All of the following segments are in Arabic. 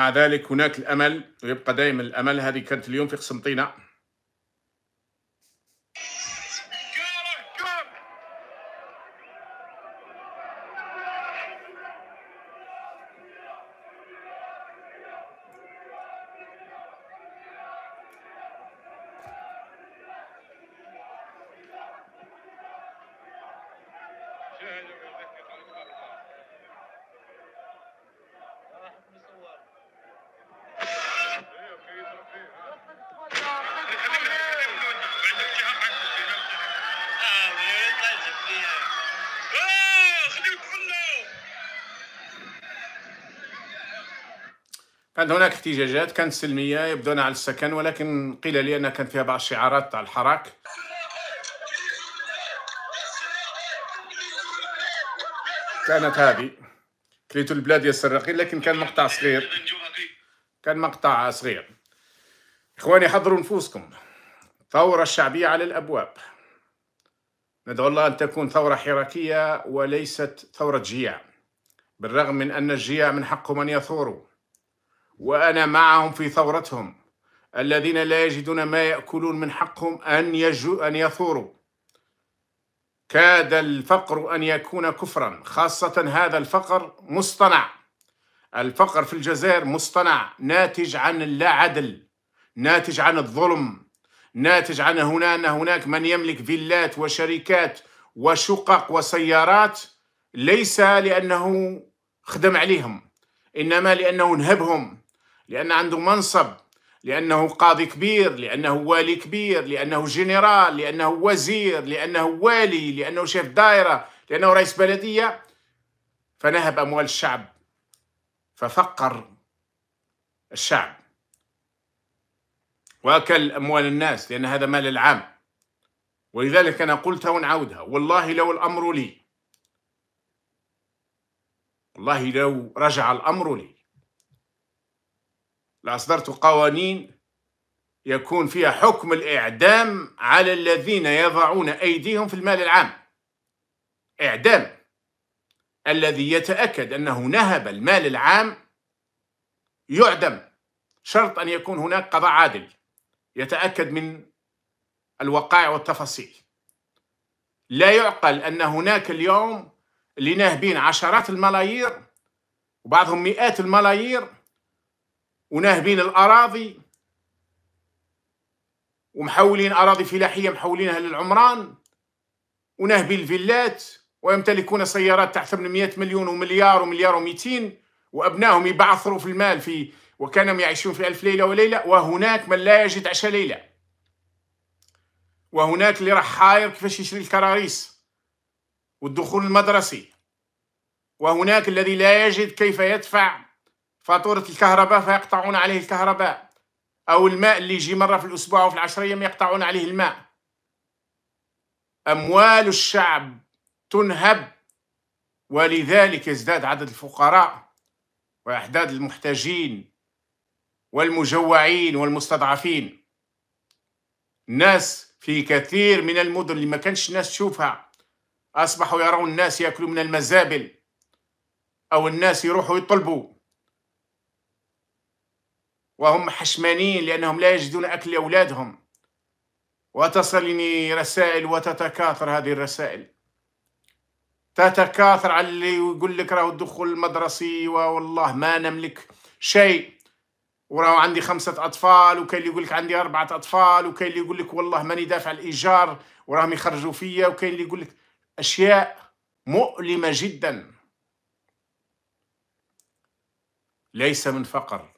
مع ذلك هناك الامل ويبقى دائما الامل هذه كانت اليوم في قسنطينه Thank you. كانت هناك احتجاجات كانت سلمية يبدون على السكن ولكن قيل لي أنها كان فيها بعض الشعارات على الحراك كانت هذه كليتو البلاد يا السراقين لكن كان مقطع صغير كان مقطع صغير إخواني حضروا نفوسكم ثورة الشعبية على الأبواب ندعو الله أن تكون ثورة حراكية وليست ثورة جياع بالرغم من أن الجياع من حقهم أن يثوروا وأنا معهم في ثورتهم الذين لا يجدون ما يأكلون من حقهم أن, يجو أن يثوروا كاد الفقر أن يكون كفرا خاصة هذا الفقر مصطنع الفقر في الجزائر مصطنع ناتج عن اللا عدل ناتج عن الظلم ناتج عن هنا أن هناك من يملك فيلات وشركات وشقق وسيارات ليس لأنه خدم عليهم إنما لأنه نهبهم لأن عنده منصب لأنه قاضي كبير لأنه والي كبير لأنه جنرال لأنه وزير لأنه والي لأنه شيف دائرة لأنه رئيس بلدية فنهب أموال الشعب ففقر الشعب وأكل أموال الناس لأن هذا مال العام ولذلك أنا قلتها ونعودها والله لو الأمر لي والله لو رجع الأمر لي لأصدرت قوانين يكون فيها حكم الإعدام على الذين يضعون أيديهم في المال العام إعدام الذي يتأكد أنه نهب المال العام يعدم شرط أن يكون هناك قضاء عادل يتأكد من الوقائع والتفاصيل لا يعقل أن هناك اليوم اللي ناهبين عشرات الملايير وبعضهم مئات الملايير وناهبين الأراضي ومحولين أراضي فلاحية محولينها للعمران وناهبين الفيلات ويمتلكون سيارات تحت 800 مليون ومليار ومليار و200 وأبنائهم يبعثروا في المال في وكانهم يعيشون في ألف ليلة وليلة وهناك من لا يجد عشاء ليلة وهناك اللي راح حاير كيفاش يشري الكراريس والدخول المدرسي وهناك الذي لا يجد كيف يدفع فاتورة الكهرباء فيقطعون عليه الكهرباء أو الماء اللي يجي مرة في الأسبوع أو في العشر أيام يقطعون عليه الماء أموال الشعب تنهب ولذلك يزداد عدد الفقراء وأعداد المحتاجين والمجوعين والمستضعفين الناس في كثير من المدن اللي ما كانش الناس تشوفها أصبحوا يرون الناس يأكلوا من المزابل أو الناس يروحوا يطلبوا وهم حشمانين لأنهم لا يجدون أكل لأولادهم وتصلني رسائل وتتكاثر هذه الرسائل تتكاثر على اللي يقول لك راه الدخول المدرسي والله ما نملك شيء وراه عندي خمسة أطفال وكاين اللي يقول لك عندي أربعة أطفال وكاين اللي يقول لك والله ماني دافع الإيجار وراهم يخرجوا فيا وكاين اللي يقول لك أشياء مؤلمة جدا ليس من فقر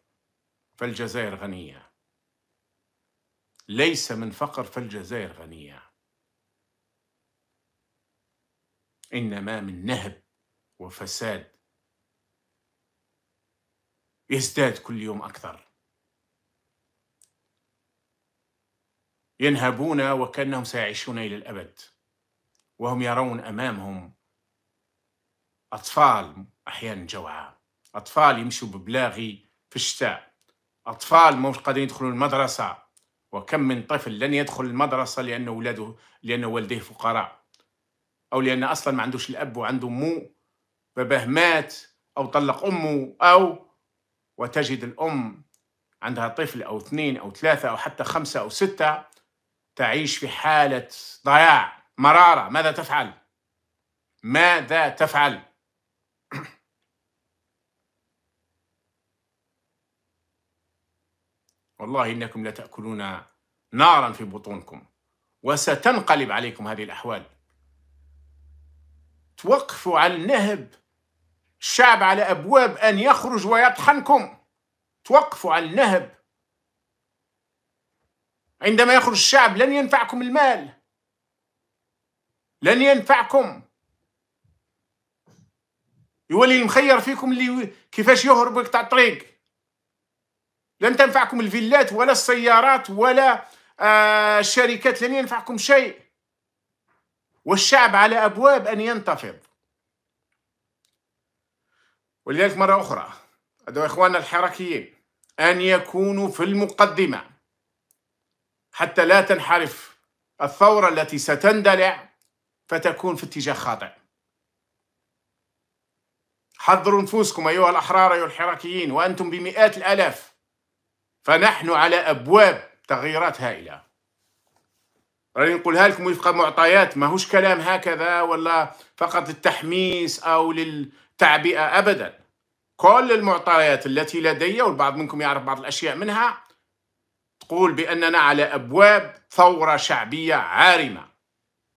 فالجزائر غنية ليس من فقر فالجزائر غنية إنما من نهب وفساد يزداد كل يوم أكثر ينهبون وكأنهم سيعيشون إلى الأبد وهم يرون أمامهم أطفال أحيانا جوعى أطفال يمشوا ببلاغي في الشتاء أطفال مش قادرين يدخلوا المدرسة وكم من طفل لن يدخل المدرسة لأن ولاده لأن والديه فقراء أو لأن أصلا ما عندوش الأب وعنده مو باباه مات أو طلق أمه أو وتجد الأم عندها طفل أو اثنين أو ثلاثة أو حتى خمسة أو ستة تعيش في حالة ضياع مرارة ماذا تفعل؟ ماذا تفعل؟ والله إنكم لتأكلون نارا في بطونكم وستنقلب عليكم هذه الأحوال توقفوا على النهب الشعب على أبواب أن يخرج ويطحنكم توقفوا على النهب عندما يخرج الشعب لن ينفعكم المال لن ينفعكم يولي المخير فيكم اللي كيفاش يهرب ويقطع الطريق لن تنفعكم الفيلات ولا السيارات ولا آه، الشركات لن ينفعكم شيء والشعب على أبواب أن ينتفض ولذلك مرة أخرى أدعو إخواننا الحركيين أن يكونوا في المقدمة حتى لا تنحرف الثورة التي ستندلع فتكون في اتجاه خاطئ حذروا نفوسكم أيها الأحرار أيها الحركيين وأنتم بمئات الآلاف فنحن على ابواب تغييرات هائله راني نقولها لكم وفق معطيات ماهوش كلام هكذا ولا فقط للتحميس او للتعبئه ابدا كل المعطيات التي لدي والبعض منكم يعرف بعض الاشياء منها تقول باننا على ابواب ثوره شعبيه عارمه